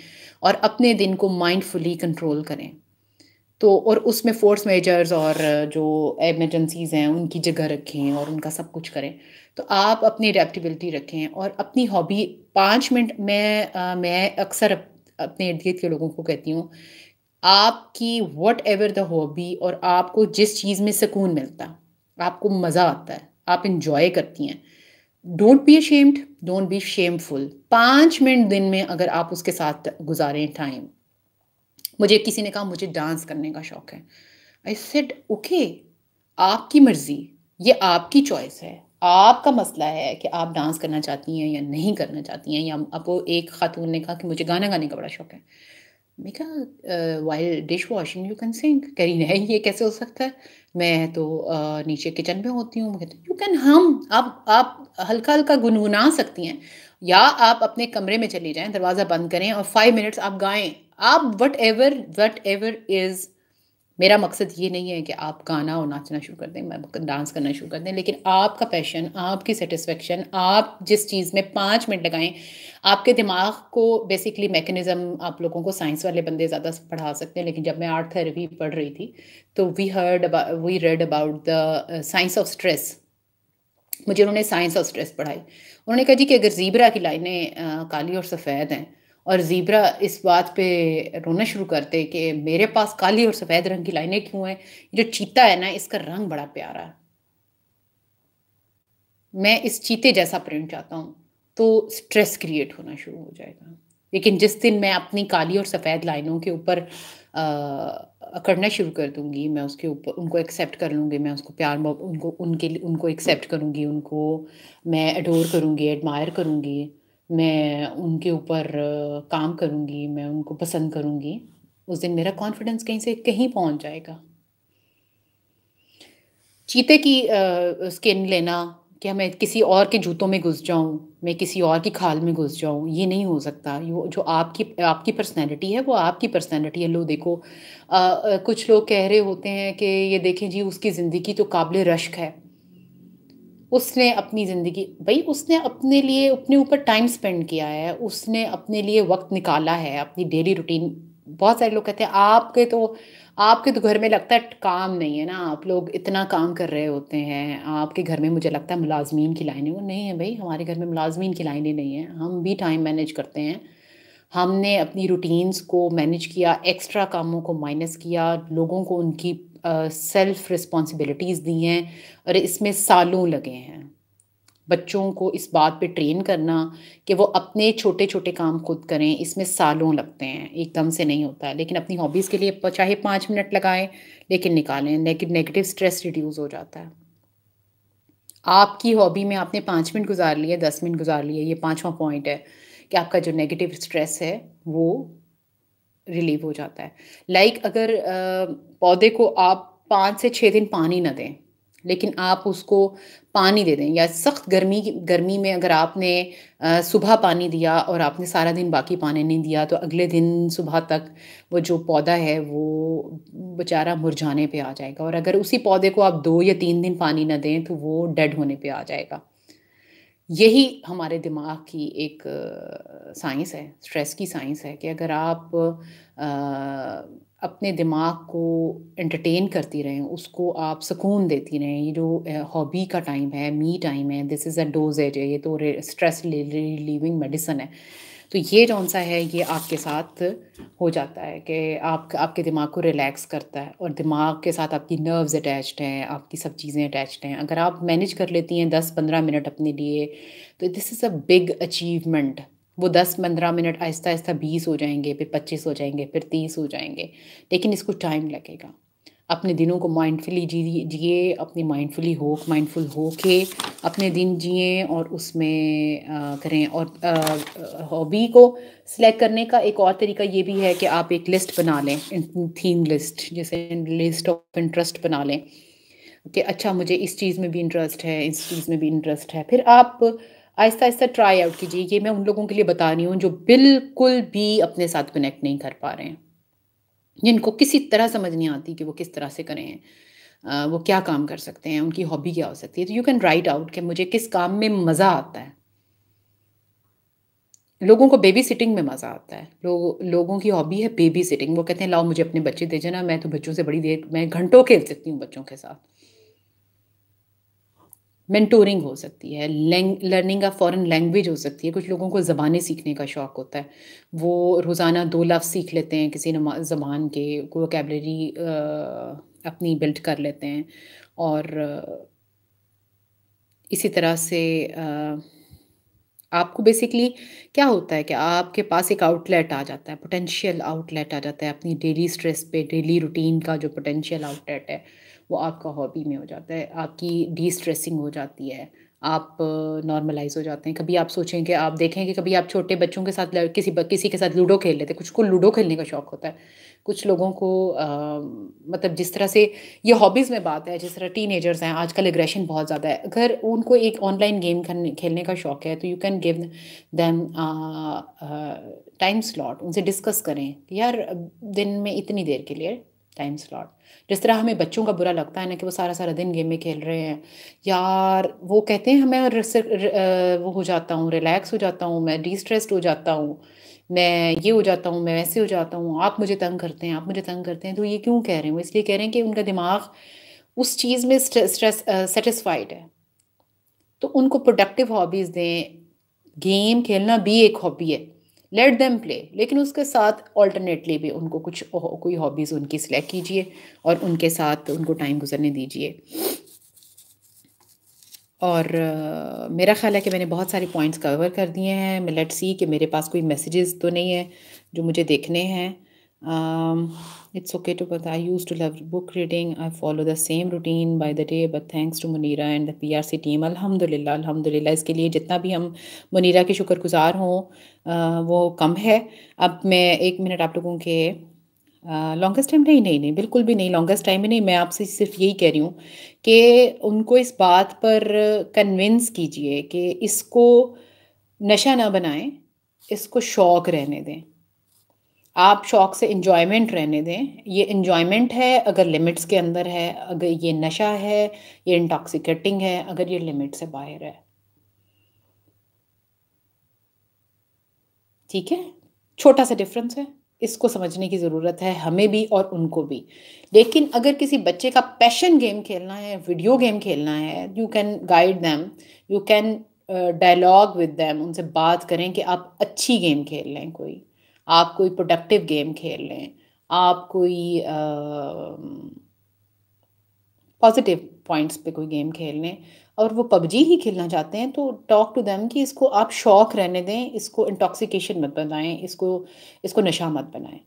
और अपने दिन को माइंडफुली कंट्रोल करें तो और उसमें फोर्स मेजर्स और जो एमरजेंसीज़ हैं उनकी जगह रखें और उनका सब कुछ करें तो आप अपनी अडेप्टबिलिटी रखें और अपनी हॉबी पाँच मिनट मैं आ, मैं अक्सर अपने इर्द गिर्द के लोगों को कहती हूँ आपकी वट एवर द हॉबी और आपको जिस चीज़ में सुकून मिलता आपको मज़ा आता है आप इंजॉय करती हैं don't be ashamed don't be shameful पाँच मिनट दिन में अगर आप उसके साथ गुजारें टाइम मुझे किसी ने कहा मुझे डांस करने का शौक़ है आई सेड ओके आपकी मर्ज़ी ये आपकी चॉइस है आपका मसला है कि आप डांस करना चाहती हैं या नहीं करना चाहती हैं या आपको एक खातून ने कहा कि मुझे गाना गाने का बड़ा शौक़ है मैं कहा while dish washing you can sing कह रही नहीं ये कैसे हो सकता है मैं तो uh, नीचे किचन में होती हूँ कहती यू कैन हम आप आप हल्का हल्का गुनगुना सकती हैं या आप अपने कमरे में चली जाएं दरवाज़ा बंद करें और फाइव मिनट्स आप गाएं आप whatever whatever is मेरा मकसद ये नहीं है कि आप गाना और नाचना शुरू कर दें मैं डांस करना शुरू कर दें लेकिन आपका पैशन आपकी सेटिस्फेक्शन आप जिस चीज़ में पाँच मिनट लगाएं आपके दिमाग को बेसिकली मैकेनिज़्म आप लोगों को साइंस वाले बंदे ज़्यादा पढ़ा सकते हैं लेकिन जब मैं आर्ट थेरेपी पढ़ रही थी तो we heard we read about the science of stress मुझे उन्होंने साइंस ऑफ स्ट्रेस पढ़ाई उन्होंने कहा जी कि अगर जीबरा की लाइनें uh, काली और सफ़ेद हैं और ज़ीब्रा इस बात पे रोना शुरू करते कि मेरे पास काली और सफ़ेद रंग की लाइनें क्यों हैं जो चीता है ना इसका रंग बड़ा प्यारा है मैं इस चीते जैसा प्रिंट चाहता हूँ तो स्ट्रेस क्रिएट होना शुरू हो जाएगा लेकिन जिस दिन मैं अपनी काली और सफ़ेद लाइनों के ऊपर करना शुरू कर दूंगी मैं उसके ऊपर उनको एक्सेप्ट कर लूँगी मैं उसको प्यार उनको उनके उनको एक्सेप्ट करूँगी उनको मैं अडोर करूँगी एडमायर करूँगी मैं उनके ऊपर काम करूँगी मैं उनको पसंद करूँगी उस दिन मेरा कॉन्फिडेंस कहीं से कहीं पहुँच जाएगा चीते की स्किन लेना कि मैं किसी और के जूतों में घुस जाऊँ मैं किसी और की खाल में घुस जाऊँ ये नहीं हो सकता यो जो आपकी आपकी पर्सनैलिटी है वो आपकी पर्सनैलिटी है लो देखो आ, कुछ लोग कह रहे होते हैं कि ये देखें जी उसकी ज़िंदगी तो काबिल रश्क है उसने अपनी ज़िंदगी भाई उसने अपने लिए अपने ऊपर टाइम स्पेंड किया है उसने अपने लिए वक्त निकाला है अपनी डेली रूटीन बहुत सारे लोग कहते हैं आपके तो आपके तो घर में लगता है काम नहीं है ना आप लोग इतना काम कर रहे होते हैं आपके घर में मुझे लगता है मुलाजमीन की लाइनें वो नहीं है भाई हमारे घर में मुलाजमीन की लाइनें नहीं हैं हम भी टाइम मैनेज करते हैं हमने अपनी रूटीन्स को मैनेज किया एक्स्ट्रा कामों को माइनस किया लोगों को उनकी सेल्फ रिस्पॉन्सिबिलिटीज़ दी हैं और इसमें सालों लगे हैं बच्चों को इस बात पे ट्रेन करना कि वो अपने छोटे छोटे काम खुद करें इसमें सालों लगते हैं एकदम से नहीं होता लेकिन अपनी हॉबीज़ के लिए चाहे पाँच मिनट लगाएं लेकिन निकालें लेकिन नेगेटिव स्ट्रेस रिड्यूस हो जाता है आपकी हॉबी में आपने पाँच मिनट गुजार लिए दस मिनट गुजार लिए ये पाँचवा पॉइंट है कि आपका जो नेगेटिव स्ट्रेस है वो रिलीव हो जाता है लाइक like अगर पौधे को आप पाँच से छः दिन पानी ना दें लेकिन आप उसको पानी दे दें या सख्त गर्मी गर्मी में अगर आपने सुबह पानी दिया और आपने सारा दिन बाकी पानी नहीं दिया तो अगले दिन सुबह तक वो जो पौधा है वो बेचारा मुरझाने पे आ जाएगा और अगर उसी पौधे को आप दो या तीन दिन पानी ना दें तो वो डेड होने पे आ जाएगा यही हमारे दिमाग की एक साइंस है स्ट्रेस की साइंस है कि अगर आप अपने दिमाग को एंटरटेन करती रहें उसको आप सुकून देती रहें ये जो हॉबी का टाइम है मी टाइम है दिस इज़ अ डोज है ये तो स्ट्रेस रिलीविंग मेडिसन है तो ये कौन सा है ये आपके साथ हो जाता है कि आप आपके दिमाग को रिलैक्स करता है और दिमाग के साथ आपकी नर्व्स अटैच्ड हैं आपकी सब चीज़ें अटैच्ड हैं अगर आप मैनेज कर लेती हैं दस पंद्रह मिनट अपने लिए तो this is a big achievement वो दस पंद्रह मिनट आहिस्ता आहिस्ता बीस हो जाएंगे फिर पच्चीस हो जाएंगे फिर तीस हो जाएंगे लेकिन इसको टाइम लगेगा अपने दिनों को माइंडफुली जी जिए अपनी माइंडफुली हो माइंडफुल हो के अपने दिन जिए और उसमें आ, करें और हॉबी को सिलेक्ट करने का एक और तरीका ये भी है कि आप एक लिस्ट बना लें थीम लिस्ट जैसे लिस्ट ऑफ इंटरेस्ट बना लें कि अच्छा मुझे इस चीज़ में भी इंटरेस्ट है इस चीज़ में भी इंटरेस्ट है फिर आप आहिस्ता आहिस्ता ट्राई आउट कीजिए ये मैं उन लोगों के लिए बता रही हूँ जो बिल्कुल भी अपने साथ कनेक्ट नहीं कर पा रहे हैं जिनको किसी तरह समझ नहीं आती कि वो किस तरह से करें वो क्या काम कर सकते हैं उनकी हॉबी क्या हो सकती है तो यू कैन राइट आउट कि मुझे किस काम में मज़ा आता है लोगों को बेबी सिटिंग में मज़ा आता है लोग लोगों की हॉबी है बेबी सिटिंग वो कहते हैं लाओ मुझे अपने बच्चे दे जाना मैं तो बच्चों से बड़ी देर मैं घंटों खेल सकती हूँ बच्चों के साथ मेंटोरिंग हो सकती है लर्निंग ऑफ फॉरेन लैंग्वेज हो सकती है कुछ लोगों को ज़बानें सीखने का शौक़ होता है वो रोज़ाना दो लफ्ज़ सीख लेते हैं किसी ज़बान के वोकेबलरी अपनी बिल्ड कर लेते हैं और इसी तरह से आपको बेसिकली क्या होता है कि आपके पास एक आउटलेट आ जाता है पोटेंशियल आउटलेट आ जाता है अपनी डेली स्ट्रेस पे डेली रूटीन का जो पोटेंशियल आउटलेट है वो आपका हॉबी में हो जाता है आपकी डी स्ट्रेसिंग हो जाती है आप नॉर्मलाइज हो जाते हैं कभी आप सोचें कि आप देखें कि कभी आप छोटे बच्चों के साथ किसी किसी के साथ लूडो खेल लेते हैं कुछ को लूडो खेलने का शौक़ होता है कुछ लोगों को आ, मतलब जिस तरह से ये हॉबीज़ में बात है जिस तरह टीनेजर्स हैं आजकल एग्रेशन बहुत ज़्यादा है अगर उनको एक ऑनलाइन गेम खेलने का शौक़ है तो you can give them time slot उनसे डिस्कस करें यार दिन में इतनी देर के लिए टाइम स्लॉट जिस तरह हमें बच्चों का बुरा लगता है ना कि वो सारा सारा दिन गेमें खेल रहे हैं यार वो कहते हैं मैं र, र, वो हो जाता हूँ रिलैक्स हो जाता हूँ मैं डिस्ट्रेस्ड हो जाता हूँ मैं ये हो जाता हूँ मैं वैसे हो जाता हूँ आप मुझे तंग करते हैं आप मुझे तंग करते हैं तो ये क्यों कह रहे हैं वो इसलिए कह रहे हैं कि उनका दिमाग उस चीज़ में स्ट्रेस सेटिस्फाइड है तो उनको प्रोडक्टिव हॉबीज़ दें गेम खेलना भी एक हॉबी है लेट देम प्ले लेकिन उसके साथ ऑल्टरनेटली भी उनको कुछ कोई हॉबीज़ उनकी सिलेक्ट कीजिए और उनके साथ उनको टाइम गुजरने दीजिए और uh, मेरा ख्याल है कि मैंने बहुत सारे पॉइंट्स कवर कर दिए हैं लेट्स सी कि मेरे पास कोई मैसेजेस तो नहीं है जो मुझे देखने हैं Um, it's okay to, but I used to love book reading. I follow the same routine by the day, but thanks to Munira and the PRC team, alhamdulillah alhamdulillah iske liye jitna bhi hum munira ke shukr guzar ho wo kam hai ab main एक minute aap logon ke longest time नहीं नहीं नहीं बिल्कुल भी नहीं longest time ही नहीं मैं आपसे सिर्फ यही कह रही हूँ कि उनको इस बात पर कन्विंस कीजिए कि इसको नशा ना बनाएं इसको शौक रहने दें आप शौक से इन्जॉयमेंट रहने दें ये इन्जॉयमेंट है अगर लिमिट्स के अंदर है अगर ये नशा है ये इंटॉक्सिकेटिंग है अगर ये लिमिट से बाहर है ठीक है छोटा सा डिफरेंस है इसको समझने की ज़रूरत है हमें भी और उनको भी लेकिन अगर किसी बच्चे का पैशन गेम खेलना है वीडियो गेम खेलना है you can guide them you can dialogue with them उनसे बात करें कि आप अच्छी गेम खेल लें कोई आप कोई प्रोडक्टिव गेम खेल लें आप कोई पॉजिटिव पॉइंट्स पे कोई गेम खेल लें और वो पबजी ही खेलना चाहते हैं तो टॉक टू देम कि इसको आप शौक रहने दें इसको इंटॉक्सिकेशन मत बनाएं इसको इसको नशा मत बनाएं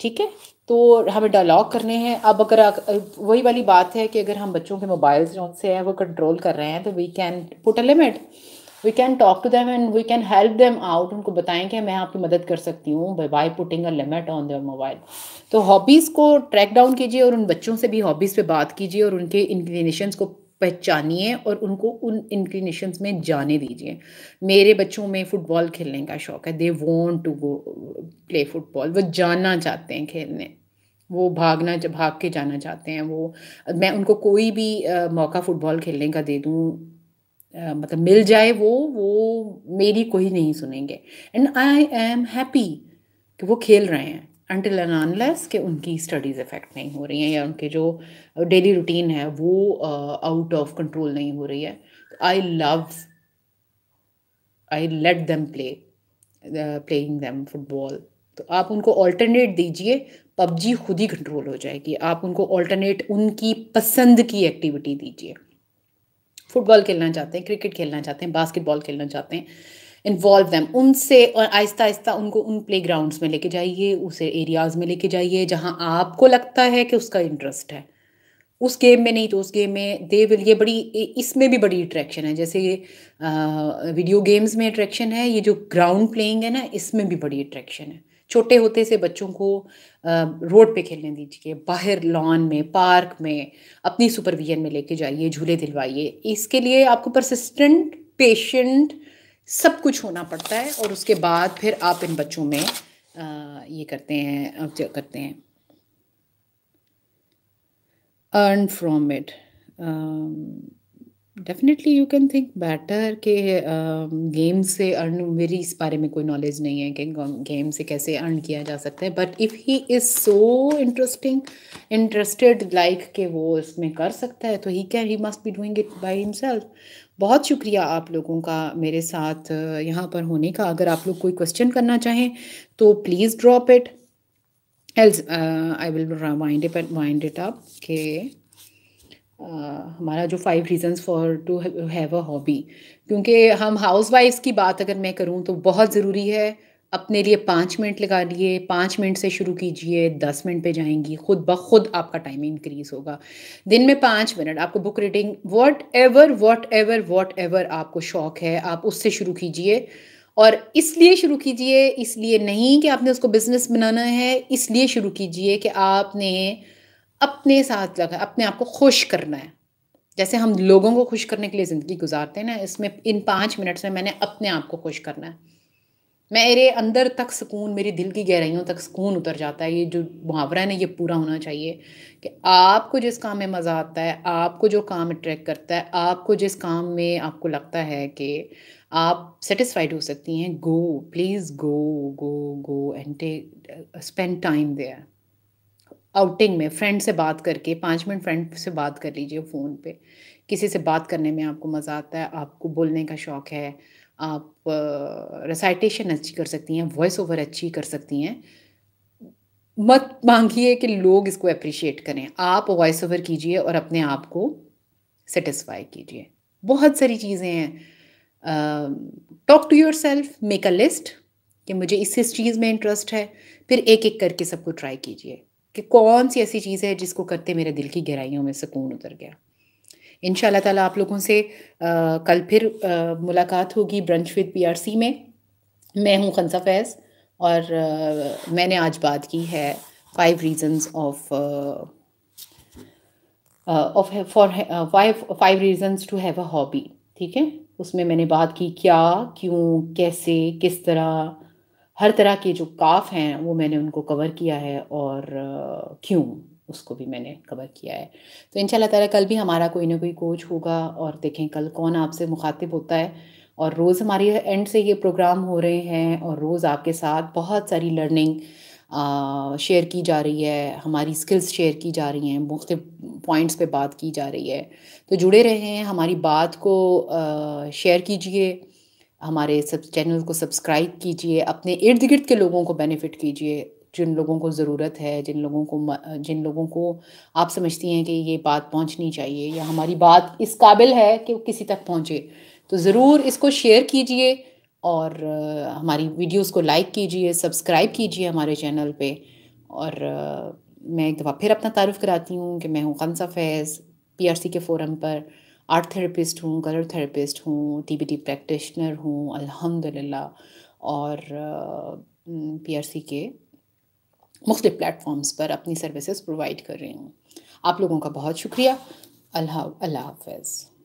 ठीक है तो हमें डायलॉग करने हैं अब अगर वही वाली बात है कि अगर हम बच्चों के मोबाइल जो से हैं वो कंट्रोल कर रहे हैं तो we can put a limit we can talk to them and we can help them out उनको बताएं कि मैं आपकी मदद कर सकती हूँ by putting a limit on their mobile तो हॉबीज़ को ट्रैक डाउन कीजिए और उन बच्चों से भी हॉबीज़ पे बात कीजिए और उनके इंक्लिनेशंस को पहचानिए और उनको उन इंक्लिनेशंस में जाने दीजिए मेरे बच्चों में फ़ुटबॉल खेलने का शौक़ है they want to go play football वो जाना चाहते हैं खेलने वो भागना भाग के जाना चाहते हैं वो मैं उनको कोई भी आ, मौका फ़ुटबॉल खेलने का दे दूँ मतलब मिल जाए वो वो मेरी कोई नहीं सुनेंगे एंड आई एम हैप्पी कि वो खेल रहे हैं अनटिल एंड अनलेस कि उनकी स्टडीज़ इफ़ेक्ट नहीं हो रही हैं या उनके जो डेली रूटीन है वो आउट ऑफ कंट्रोल नहीं हो रही है I love I let them play playing them football तो आप उनको ऑल्टरनेट दीजिए पबजी खुद ही कंट्रोल हो जाएगी आप उनको ऑल्टरनेट उनकी पसंद की एक्टिविटी दीजिए फुटबॉल खेलना चाहते हैं क्रिकेट खेलना चाहते हैं बास्केटबॉल खेलना चाहते हैं इन्वॉल्व दैम उनसे और आहिस्ता आहिस्ता उनको उन प्ले ग्राउंड्स में लेके जाइए उसे एरियाज में लेके जाइए जहाँ आपको लगता है कि उसका इंटरेस्ट है उस गेम में नहीं तो उस गेम में दे विल ये बड़ी इसमें भी बड़ी अट्रैक्शन है जैसे ये वीडियो गेम्स में अट्रैक्शन है ये जो ग्राउंड प्लेइंग है ना इसमें भी बड़ी अट्रैक्शन है छोटे होते से बच्चों को रोड पे खेलने दीजिए बाहर लॉन में पार्क में अपनी सुपरविजन में लेके जाइए झूले दिलवाइए इसके लिए आपको परसिस्टेंट पेशेंट सब कुछ होना पड़ता है और उसके बाद फिर आप इन बच्चों में ये करते हैं करते हैं earn from it definitely you can think better के गेम um, से अर्न मेरी इस बारे में कोई नॉलेज नहीं है कि गेम से कैसे अर्न किया जा सकता है but if he is so interesting interested like के वो इसमें कर सकता है तो he can he must be doing it by himself बहुत शुक्रिया आप लोगों का मेरे साथ uh, यहाँ पर होने का अगर आप लोग कोई क्वेश्चन करना चाहें तो please drop it else I will mind it it up के हमारा जो five reasons for to have a hobby क्योंकि हम हाउस वाइफ्स की बात अगर मैं करूँ तो बहुत ज़रूरी है अपने लिए पाँच मिनट लगा लिए पाँच मिनट से शुरू कीजिए दस मिनट पे जाएंगी खुद ब खुद आपका टाइम इंक्रीज़ होगा दिन में पाँच मिनट आपको book reading whatever whatever whatever आपको शौक़ है आप उससे शुरू कीजिए और इसलिए शुरू कीजिए इसलिए नहीं कि आपने उसको बिज़नेस बनाना है इसलिए शुरू कीजिए कि आपने अपने साथ लगा अपने आप को खुश करना है जैसे हम लोगों को खुश करने के लिए ज़िंदगी गुजारते हैं ना इसमें इन पाँच मिनट्स में मैंने अपने आप को खुश करना है मेरे अंदर तक सुकून मेरे दिल की गहराइयों तक सुकून उतर जाता है ये जो मुहावरा है ना ये पूरा होना चाहिए कि आपको जिस काम में मज़ा आता है आपको जो काम अट्रैक्ट करता है आपको जिस काम में आपको लगता है कि आप सेटिस्फाइड हो सकती हैं go please go go go and take spend time their outing में फ्रेंड से बात करके पाँच मिनट फ्रेंड से बात कर लीजिए फ़ोन पे किसी से बात करने में आपको मज़ा आता है आपको बोलने का शौक़ है आप uh, अच्छी कर सकती हैं वॉइस ओवर अच्छी कर सकती हैं मत मांगिए कि लोग इसको अप्रिशिएट करें आप वॉइस ओवर कीजिए और अपने आप को सेटिस्फाई कीजिए बहुत सारी चीज़ें हैं talk to yourself make a list कि मुझे इस इस चीज़ में इंटरेस्ट है फिर एक एक करके सबको ट्राई कीजिए कि कौन सी ऐसी चीज़ है जिसको करते मेरे दिल की गहराइयों में सुकून उतर गया इन ताला आप लोगों से आ, कल फिर आ, मुलाकात होगी ब्रंच विद पीआरसी में मैं हूँ खनसा फैज़ और आ, मैंने आज बात की है five reasons of of for five five reasons to have a hobby ठीक है उसमें मैंने बात की क्या क्यों कैसे किस तरह हर तरह के जो काफ हैं वो मैंने उनको कवर किया है और क्यों उसको भी मैंने कवर किया है तो इन ताला कल भी हमारा कोई ना कोई कोच होगा और देखें कल कौन आपसे मुखातिब होता है और रोज़ हमारे एंड से ये प्रोग्राम हो रहे हैं और रोज़ आपके साथ बहुत सारी लर्निंग शेयर की जा रही है हमारी स्किल्स शेयर की जा रही हैं मुख्त पॉइंट्स पे बात की जा रही है तो जुड़े रहें हमारी बात को शेयर कीजिए हमारे सब चैनल को सब्सक्राइब कीजिए अपने इर्द गिर्द के लोगों को बेनिफिट कीजिए जिन लोगों को ज़रूरत है जिन लोगों को जिन लोगों को आप समझती हैं कि ये बात पहुंचनी चाहिए या हमारी बात इस काबिल है कि वो किसी तक पहुंचे तो ज़रूर इसको शेयर कीजिए और हमारी वीडियोस को लाइक कीजिए सब्सक्राइब कीजिए हमारे चैनल पे और मैं एक दफ़ा फिर अपना तारुफ़ कराती हूँ कि मैं हूँ Kinza Faiz P K forum पर आर्ट थेरेपिस्ट हूँ कलर थेरेपिस्ट हूँ टी बी टी प्रैक्टिशनर हूँ ला और पी सी के मुख्तु प्लेटफॉर्म्स पर अपनी सर्विसेज प्रोवाइड कर रही हूँ आप लोगों का बहुत शुक्रिया अल्लाह अल्लाह हाफ